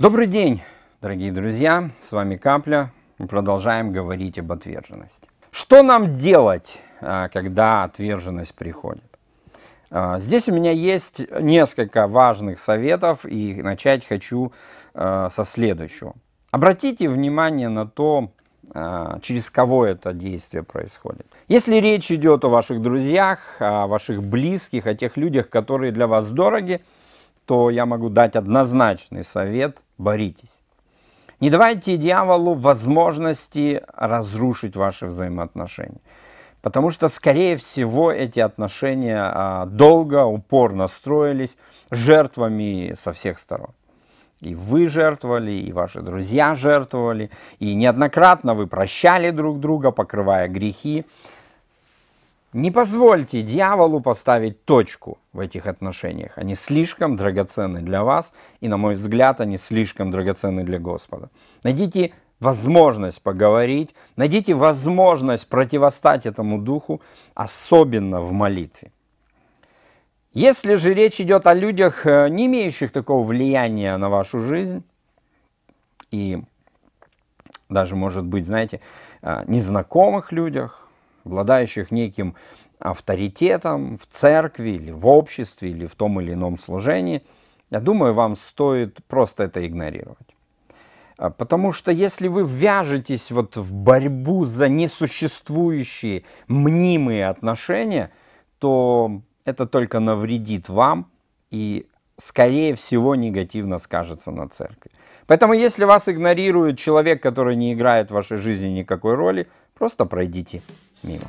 Добрый день, дорогие друзья! С вами Капля. Мы продолжаем говорить об отверженности. Что нам делать, а, когда отверженность приходит? А, здесь у меня есть несколько важных советов, и начать хочу а, со следующего. Обратите внимание на то, через кого это действие происходит. Если речь идет о ваших друзьях, о ваших близких, о тех людях, которые для вас дороги, то я могу дать однозначный совет – боритесь. Не давайте дьяволу возможности разрушить ваши взаимоотношения. Потому что, скорее всего, эти отношения а, долго, упорно строились жертвами со всех сторон. И вы жертвовали, и ваши друзья жертвовали, и неоднократно вы прощали друг друга, покрывая грехи. Не позвольте дьяволу поставить точку в этих отношениях. Они слишком драгоценны для вас, и, на мой взгляд, они слишком драгоценны для Господа. Найдите возможность поговорить, найдите возможность противостать этому духу, особенно в молитве. Если же речь идет о людях, э, не имеющих такого влияния на вашу жизнь, и даже, может быть, знаете, э, незнакомых людях, обладающих неким авторитетом в церкви или в обществе или в том или ином служении, я думаю, вам стоит просто это игнорировать. А, потому что если вы вяжетесь вот в борьбу за несуществующие мнимые отношения, то это только навредит вам и, скорее всего, негативно скажется на церкви. Поэтому, если вас игнорирует человек, который не играет в вашей жизни никакой роли, Просто пройдите мимо.